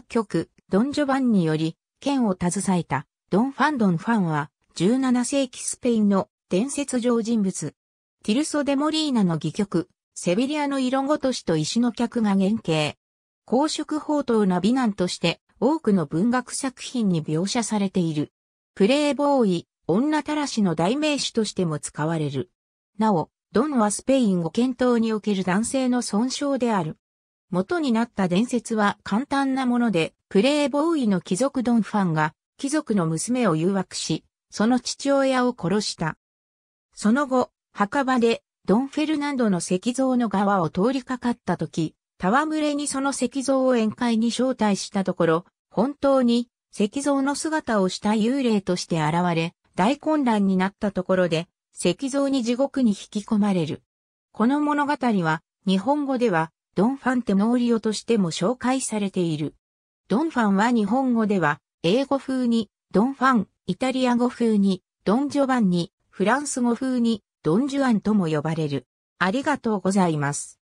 作曲、ドン・ジョバンにより、剣を携えた、ドン・ファン・ドン・ファンは、17世紀スペインの伝説上人物。ティルソ・デ・モリーナの戯曲、セビリアの色ごとしと石の客が原型。公職法等な美男として、多くの文学作品に描写されている。プレイボーイ、女たらしの代名詞としても使われる。なお、ドンはスペイン語検討における男性の損傷である。元になった伝説は簡単なもので、プレイボーイの貴族ドンファンが、貴族の娘を誘惑し、その父親を殺した。その後、墓場で、ドン・フェルナンドの石像の側を通りかかった時、戯れにその石像を宴会に招待したところ、本当に石像の姿をした幽霊として現れ、大混乱になったところで、石像に地獄に引き込まれる。この物語は、日本語では、ドンファンテノーリオとしても紹介されている。ドンファンは日本語では、英語風に、ドンファン、イタリア語風に、ドンジョバンに、フランス語風に、ドンジュアンとも呼ばれる。ありがとうございます。